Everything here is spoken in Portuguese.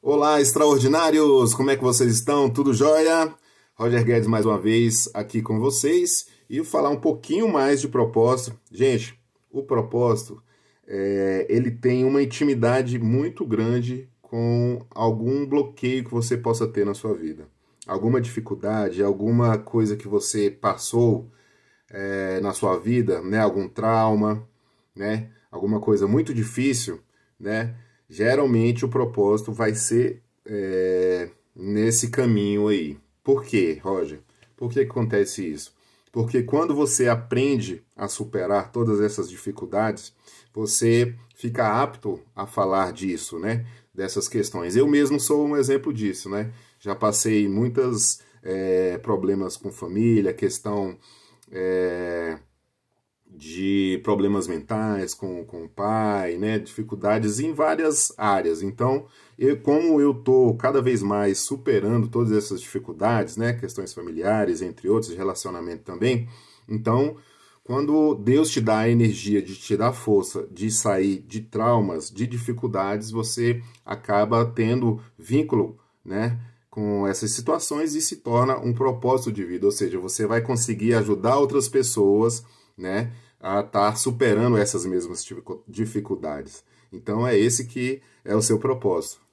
Olá, extraordinários! Como é que vocês estão? Tudo jóia? Roger Guedes mais uma vez aqui com vocês e falar um pouquinho mais de propósito. Gente, o propósito é, ele tem uma intimidade muito grande com algum bloqueio que você possa ter na sua vida, alguma dificuldade, alguma coisa que você passou é, na sua vida, né? Algum trauma, né? Alguma coisa muito difícil, né? geralmente o propósito vai ser é, nesse caminho aí. Por quê, Roger? Por que acontece isso? Porque quando você aprende a superar todas essas dificuldades, você fica apto a falar disso, né? Dessas questões. Eu mesmo sou um exemplo disso, né? Já passei muitas é, problemas com família, questão é, de problemas mentais com, com o pai, né, dificuldades em várias áreas. Então, eu, como eu tô cada vez mais superando todas essas dificuldades, né, questões familiares, entre outros, relacionamento também, então, quando Deus te dá a energia de te dar força, de sair de traumas, de dificuldades, você acaba tendo vínculo, né, com essas situações e se torna um propósito de vida, ou seja, você vai conseguir ajudar outras pessoas né, a estar tá superando essas mesmas dificuldades. Então é esse que é o seu propósito,